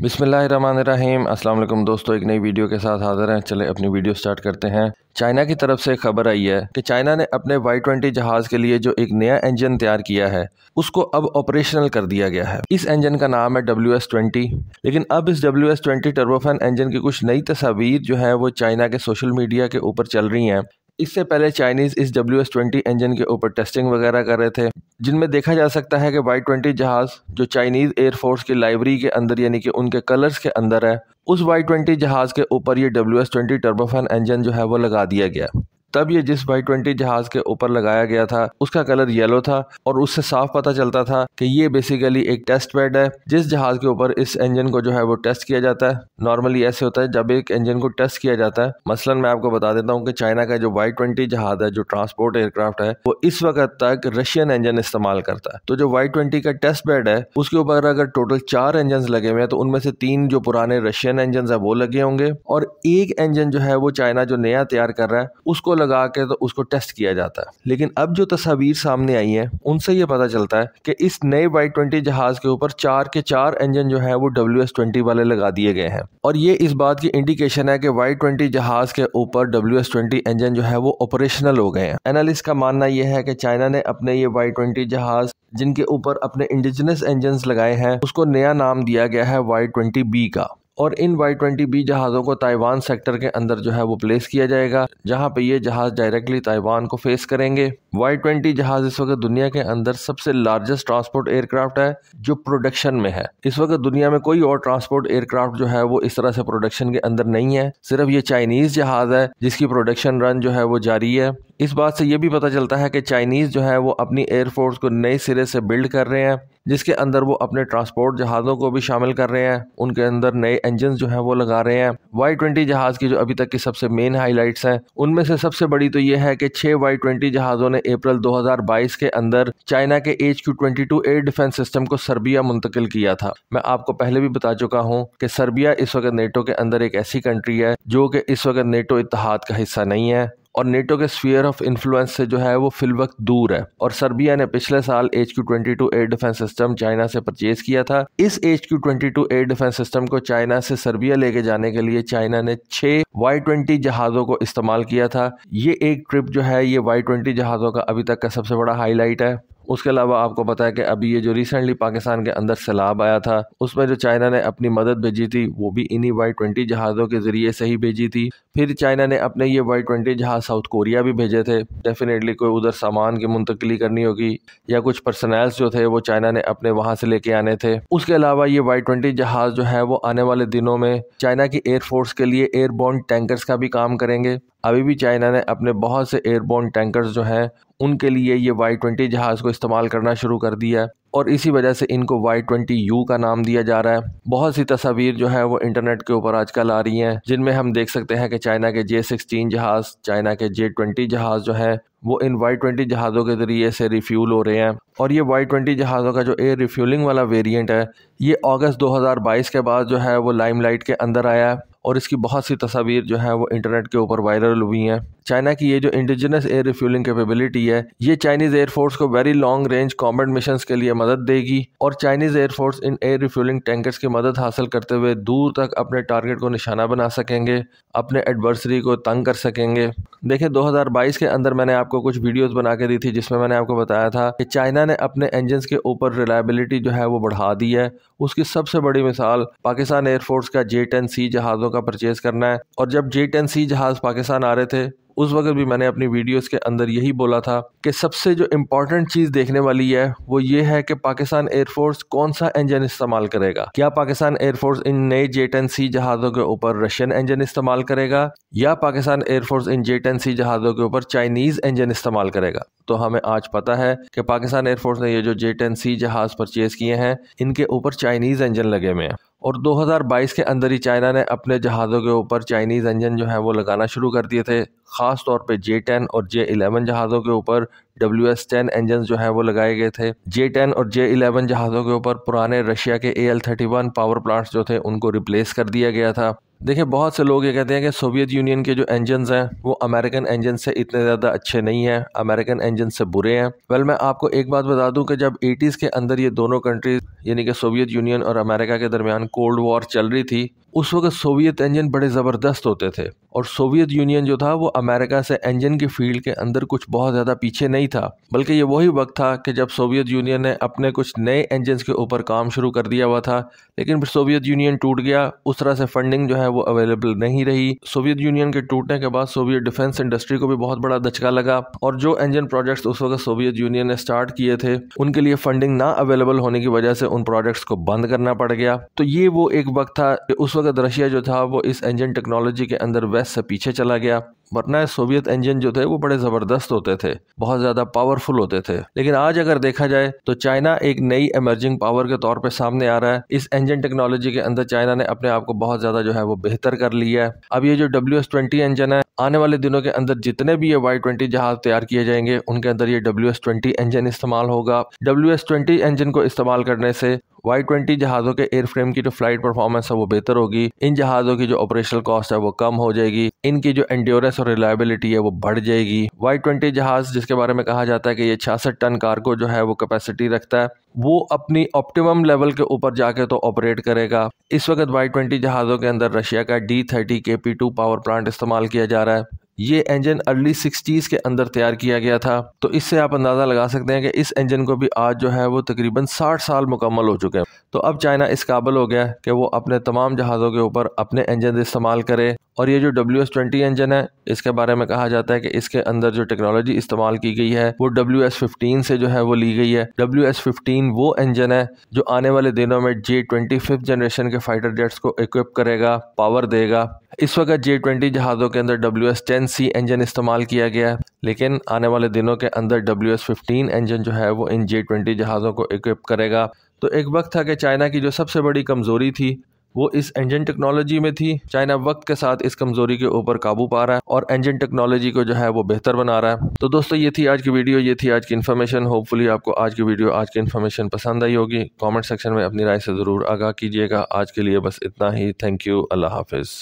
बिसमीम अल्लाम दोस्तों एक नई वीडियो के साथ हाजिर हैं चले अपनी वीडियो स्टार्ट करते हैं चाइना की तरफ से खबर आई है कि चाइना ने अपने वाई ट्वेंटी जहाज़ के लिए जो एक नया इंजन तैयार किया है उसको अब ऑपरेशनल कर दिया गया है इस इंजन का नाम है डब्ल्यू एस ट्वेंटी लेकिन अब इस W S twenty turbofan engine की कुछ नई तस्वीर जो है वो चाइना के सोशल मीडिया के ऊपर चल रही हैं इससे पहले चाइनीज इस डब्ल्यू एस ट्वेंटी इंजन के ऊपर टेस्टिंग वगैरह कर रहे थे जिनमें देखा जा सकता है कि वाई ट्वेंटी जहाज़ जो चाइनीज़ एयरफोर्स की लाइब्रेरी के अंदर यानी कि उनके कलर्स के अंदर है उस वाई ट्वेंटी जहाज़ के ऊपर ये W S twenty turbofan engine जो है वो लगा दिया गया तब ये जिस वाई ट्वेंटी जहाज के ऊपर लगाया गया था उसका कलर येलो था और उससे साफ पता चलता था कि ये बेसिकली एक टेस्ट बेड है जिस जहाज के ऊपर इस इंजन को जो है वो टेस्ट किया जाता है नॉर्मली ऐसे होता है जब एक इंजन को टेस्ट किया जाता है मसलन मैं आपको बता देता हूँ कि चाइना का जो वाई ट्वेंटी जहाज है जो ट्रांसपोर्ट एयरक्राफ्ट है वो इस वक्त तक रशियन इंजन इस्तेमाल करता है तो जो वाई ट्वेंटी का टेस्ट बेड है उसके ऊपर अगर टोटल चार इंजन लगे हुए हैं तो उनमें से तीन जो पुराने रशियन इंजन है वो लगे होंगे और एक इंजन जो है वो चाइना जो नया तैयार कर रहा है उसको लगा के तो उसको टेस्ट किया जाता है लेकिन अब जो तस्वीर सामने आई है उनसे ये पता चलता है कि इस नए वाई ट्वेंटी जहाज के ऊपर चार के चार इंजन जो है वो डब्ल्यू एस ट्वेंटी वाले लगा दिए गए हैं और ये इस बात की इंडिकेशन है कि वाई ट्वेंटी जहाज के ऊपर डब्ल्यू एस ट्वेंटी इंजन जो है वो ऑपरेशनल हो गए हैं एनालिस्ट का मानना यह है कि चाइना ने अपने ये वाई ट्वेंटी जहाज जिनके ऊपर अपने इंडिजिनस इंजन लगाए हैं उसको नया नाम दिया गया है वाई ट्वेंटी बी का और इन वाई ट्वेंटी बी जहाज़ों को ताइवान सेक्टर के अंदर जो है वो प्लेस किया जाएगा जहाँ पे ये जहाज़ डायरेक्टली ताइवान को फेस करेंगे वाई ट्वेंटी जहाज़ इस वक्त दुनिया के अंदर सबसे लार्जेस्ट ट्रांसपोर्ट एयरक्राफ्ट है जो प्रोडक्शन में है इस वक्त दुनिया में कोई और ट्रांसपोर्ट एयरक्राफ्ट जो है वो इस तरह से प्रोडक्शन के अंदर नहीं है सिर्फ ये चाइनीज़ जहाज़ है जिसकी प्रोडक्शन रन जो है वो जारी है इस बात से यह भी पता चलता है कि चाइनीज़ जो है वो अपनी एयरफोर्स को नए सिरे से बिल्ड कर रहे हैं जिसके अंदर वो अपने ट्रांसपोर्ट जहाज़ों को भी शामिल कर रहे हैं उनके अंदर नए इंजन जो हैं वो लगा रहे हैं वाई ट्वेंटी जहाज़ की जो अभी तक की सबसे मेन हाइलाइट्स हैं उनमें से सबसे बड़ी तो ये है कि छः वाई ट्वेंटी जहाज़ों ने अप्रैल 2022 के अंदर चाइना के H Q twenty two air defence system को सर्बिया मुंतकिल किया था मैं आपको पहले भी बता चुका हूँ कि सर्बिया इस वक्त नेटो के अंदर एक ऐसी कंट्री है जो कि इस वक्त नेटो इतिहाद का हिस्सा नहीं है और नेटो के स्फीयर ऑफ इन्फ्लुएंस से जो है वो वक्त दूर है और सर्बिया ने पिछले साल H Q twenty two air defence system China से परचेज किया था इस H Q twenty two air defence system को चाइना से सर्बिया लेके जाने के लिए चाइना ने छह वाई ट्वेंटी जहाजों को इस्तेमाल किया था ये एक ट्रिप जो है ये वाई ट्वेंटी जहाजों का अभी तक का सबसे बड़ा हाईलाइट है उसके अलावा आपको पता है कि अभी ये जो रिसेंटली पाकिस्तान के अंदर सैलाब आया था उसमें जो चाइना ने अपनी मदद भेजी थी वो भी इन्हीं वाई ट्वेंटी जहाज़ों के ज़रिए से ही भेजी थी फिर चाइना ने अपने ये वाई ट्वेंटी जहाज़ साउथ कोरिया भी भेजे थे डेफिनेटली कोई उधर सामान की मुंतकली करनी होगी या कुछ पर्सनल्स जो थे वो चाइना ने अपने वहाँ से लेके आने थे उसके अलावा ये वाई ट्वेंटी जहाज़ जो है वो आने वाले दिनों में चाइना की एयरफोर्स के लिए एयरबोन टैंकर्स का भी काम करेंगे अभी भी चाइना ने अपने बहुत से एयरबोन टैंकर्स जो हैं उनके लिए ये वाई ट्वेंटी जहाज़ को इस्तेमाल करना शुरू कर दिया है और इसी वजह से इनको वाई ट्वेंटी यू का नाम दिया जा रहा है बहुत सी तस्वीर जो है वो इंटरनेट के ऊपर आजकल आ रही हैं जिनमें हम देख सकते हैं कि चाइना के जे सिक्सटीन जहाज़ चाइना के जे ट्वेंटी जहाज़ जो है वो इन वाई ट्वेंटी जहाज़ों के ज़रिए से रिफ्यूल हो रहे हैं और ये वाई ट्वेंटी जहाज़ों का जो एयर रिफ्यूलिंग वाला वेरियंट है ये अगस्त बाईस के बाद जो है वो लाइट के अंदर आया है और इसकी बहुत सी तस्वीर जो है वो इंटरनेट के ऊपर वायरल हुई हैं चाइना की ये जो इंडिजिनस एयर रिफ्यूलिंग कैपेबिलिटी है ये चाइनीज़ एयरफोर्स को very long range combat mission के लिए मदद देगी और चाइनीज़ एयरफोर्स इन एयर रिफ्यूलिंग टैंकर्स की मदद हासिल करते हुए दूर तक अपने टारगेट को निशाना बना सकेंगे अपने एडवर्सरी को तंग कर सकेंगे देखिए दो के अंदर मैंने आपको कुछ वीडियोज़ बना के दी थी जिसमें मैंने आपको बताया था कि चाइना ने अपने इंजन के ऊपर रिलायबिलिटी जो है वो बढ़ा दी है उसकी सबसे बड़ी मिसाल पाकिस्तान एयरफोर्स का जे टेन सी जहाज़ों का परचेज़ करना है और जब जे टेन सी जहाज़ पाकिस्तान आ रहे थे उस वक्त भी मैंने अपनी वीडियोस के अंदर यही बोला था कि सबसे जो इम्पोर्टेंट चीज़ देखने वाली है वो ये है कि पाकिस्तान एयरफोर्स कौन सा इंजन इस्तेमाल करेगा क्या पाकिस्तान एयरफोर्स इन नए जे टेन सी जहाज़ों के ऊपर रशियन इंजन इस्तेमाल करेगा या पाकिस्तान एयरफोर्स इन जे टेन सी जहाज़ों के ऊपर चाइनीज़ इंजन इस्तेमाल करेगा तो हमें आज पता है कि पाकिस्तान एयरफोर्स ने ये जो जे टेन सी जहाज़ परचेज़ किए हैं इनके ऊपर चाइनीज़ इंजन लगे हुए हैं और 2022 के अंदर ही चाइना ने अपने जहाज़ों के ऊपर चाइनीज़ इंजन जो है वो लगाना शुरू कर दिए थे ख़ास तौर पे जे टेन और जे इलेवन जहाज़ों के ऊपर डब्ल्यू एस टेन इंजन जो है वो लगाए गए थे जे टेन और जे इलेवन जहाज़ों के ऊपर पुराने रशिया के A L thirty one power plants जो थे उनको रिप्लेस कर दिया गया था देखिए बहुत से लोग ये कहते हैं कि सोवियत यूनियन के जो इंजन हैं वो अमेरिकन इंजन से इतने ज़्यादा अच्छे नहीं हैं अमेरिकन इंजन से बुरे हैं वेल मैं आपको एक बात बता दूं कि जब 80s के अंदर ये दोनों कंट्रीज यानी कि सोवियत यूनियन और अमेरिका के दरमियान कोल्ड वॉर चल रही थी उस वक्त सोवियत इंजन बड़े ज़बरदस्त होते थे और सोवियत यूनियन जो था वो अमेरिका से इंजन के फील्ड के अंदर कुछ बहुत ज़्यादा पीछे नहीं था बल्कि ये वही वक्त था कि जब सोवियत यूनियन ने अपने कुछ नए इंजन के ऊपर काम शुरू कर दिया हुआ था लेकिन फिर सोवियत यूनियन टूट गया उस तरह से फंडिंग जो है वो अवेलेबल नहीं रही सोवियत यूनियन के टूटने के बाद सोवियत डिफेंस इंडस्ट्री को भी बहुत बड़ा दचका लगा और जो इंजन प्रोजेक्ट्स उस वक्त सोवियत यूनियन ने स्टार्ट किए थे उनके लिए फंडिंग ना अवेलेबल होने की वजह से उन प्रोजेक्ट्स को बंद करना पड़ गया तो ये वो एक वक्त था उस वक्त रशिया जो था वो इस इंजन टेक्नोलॉजी के अंदर वेस्ट गैस से पीछे चला गया वरना सोवियत इंजन जो थे वो बड़े ज़बरदस्त होते थे बहुत ज़्यादा पावरफुल होते थे लेकिन आज अगर देखा जाए तो चाइना एक नई एमर्जिंग पावर के तौर पे सामने आ रहा है इस इंजन टेक्नोलॉजी के अंदर चाइना ने अपने आप को बहुत ज़्यादा जो है वो बेहतर कर लिया है अब ये जो डब्ल्यू इंजन है आने वाले दिनों के अंदर जितने भी ये वाई ट्वेंटी जहाज तैयार किए जाएंगे उनके अंदर ये डब्ल्यू एस ट्वेंटी इंजन इस्तेमाल होगा डब्ल्यू एस ट्वेंटी इंजन को इस्तेमाल करने से वाई ट्वेंटी जहाज़ों के एयर फ्रेम की जो फ्लाइट परफॉर्मेंस है वो बेहतर होगी इन जहाज़ों की जो ऑपरेशनल कॉस्ट है वो कम हो जाएगी इनकी जो एंडोरेंस और रिलायबिलिटी है वो बढ़ जाएगी वाई ट्वेंटी जहाज़ जिसके बारे में कहा जाता है कि ये छियासठ टन कार्गो जो है वो कैपेसिटी रखता है वो अपनी ऑप्टिमम लेवल के ऊपर जाके तो ऑपरेट करेगा इस वक्त वाई ट्वेंटी जहाज़ों के अंदर रशिया का D thirty K P two power plant इस्तेमाल किया जा रहा है ये इंजन अर्ली सिक्सटीज़ के अंदर तैयार किया गया था तो इससे आप अंदाज़ा लगा सकते हैं कि इस इंजन को भी आज जो है वो तकरीबन साठ साल मुकम्मल हो चुके हैं तो अब चाइना इस काबल हो गया कि वो अपने तमाम जहाज़ों के ऊपर अपने इंजन इस्तेमाल करे और ये जो डब्ल्यू एस ट्वेंटी इंजन है इसके बारे में कहा जाता है कि इसके अंदर जो टेक्नोलॉजी इस्तेमाल की गई है वो डब्ल्यू एस फिफ्टीन से जो है वो ली गई है डब्ल्यू एस फिफ्टीन वो इंजन है जो आने वाले दिनों में जे ट्वेंटी फिफ्थ जनरेशन के फाइटर जेट्स को इक्विप करेगा पावर देगा इस वक्त जे ट्वेंटी जहाज़ों के अंदर W S ten C engine इस्तेमाल किया गया है लेकिन आने वाले दिनों के अंदर डब्ल्यू एस फिफ्टीन इंजन जो है वो इन जे ट्वेंटी जहाज़ों को इक्विप करेगा तो एक वक्त था कि चाइना की जो सबसे बड़ी कमज़ोरी थी वो इस इंजन टेक्नोलॉजी में थी चाइना वक्त के साथ इस कमज़ोरी के ऊपर काबू पा रहा है और इंजन टेक्नोलॉजी को जो है वो बेहतर बना रहा है तो दोस्तों ये थी आज की वीडियो ये थी आज की इन्फॉर्मेशन होपफुली आपको आज की वीडियो आज की इन्फॉर्मेशन पसंद आई होगी कॉमेंट सेक्शन में अपनी राय से ज़रूर आगाह कीजिएगा आज के लिए बस इतना ही थैंक यू अल्लाह हाफिज़